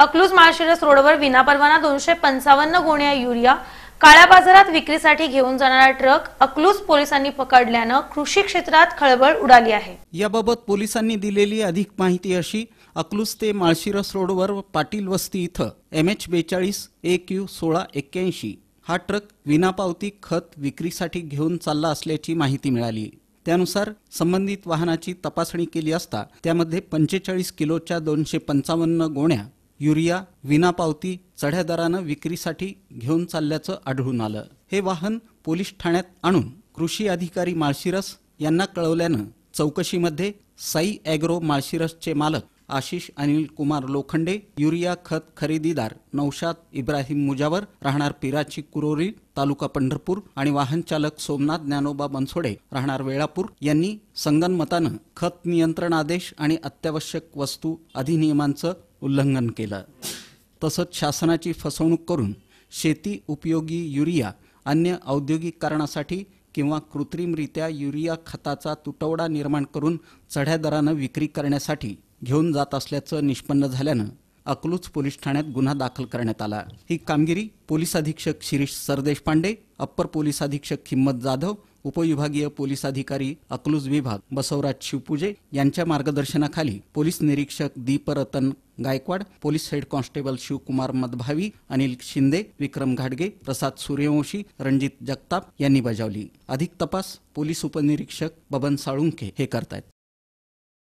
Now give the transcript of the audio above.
अकलूज माळशिरस रोडवर विनापरवाना दोनशे पंचावन्न गुण्या युरिया काळ्या बाजारात विक्रीसाठी घेऊन जाणारा ट्रक अकलूज पोलिसांनी पकडल्यानं कृषी क्षेत्रात खळबळ उडाली आहे याबाबत पोलिसांनी दिलेली अधिक माहिती अशी अकलूज ते माळशिरस रोडवर पाटील वस्ती इथं एम एच बेचाळीस ए क्यू सोळा एक्क्याऐंशी हा ट्रक विनापावती खत विक्रीसाठी घेऊन चालला असल्याची माहिती मिळाली त्यानुसार संबंधित वाहनाची तपासणी केली असता त्यामध्ये पंचेचाळीस किलोच्या दोनशे पंचावन्न गोण्या युरिया विनापावती चढ्या दरानं विक्रीसाठी घेऊन चालल्याचं आढळून आलं हे वाहन पोलीस ठाण्यात आणून कृषी अधिकारी माळशिरस यांना कळवल्यानं चौकशीमध्ये साई ॲग्रो माळशिरसचे मालक आशिष अनिल कुमार लोखंडे युरिया खत खरेदीदार नौशाद इब्राहिम मुजावर राहणार पिराची कुरोरी तालुका पंढरपूर आणि वाहन चालक सोमनाथ ज्ञानोबा बनसोडे राहणार वेळापूर यांनी संगनमतानं खत नियंत्रण आदेश आणि अत्यावश्यक वस्तू अधिनियमांचं उल्लंघन केलं तसंच शासनाची फसवणूक करून शेती उपयोगी युरिया अन्य औद्योगिक कारणासाठी किंवा कृत्रिमरित्या युरिया खताचा तुटवडा निर्माण करून चढ्या दरानं विक्री करण्यासाठी घेऊन जात असल्याचं निष्पन्न झाल्यानं अकलूज पोलीस ठाण्यात गुन्हा दाखल करण्यात आला ही कामगिरी पोलीस अधीक्षक शिरीष पांडे अप्पर पोलीस अधीक्षक हिम्मत जाधव उपविभागीय पोलीस अधिकारी अकलूज विभाग बसवराज शिवपूजे यांच्या मार्गदर्शनाखाली पोलीस निरीक्षक Deepratan Gaikwad police head constable Shivkumar Madbhavi Anil Shinde Vikram घाडगे प्रसाद सूर्यवंशी रणजित जगताप यांनी बजावली अधिक तपास पोलीस उपनिरीक्षक बबन साळुंखे हे करतायत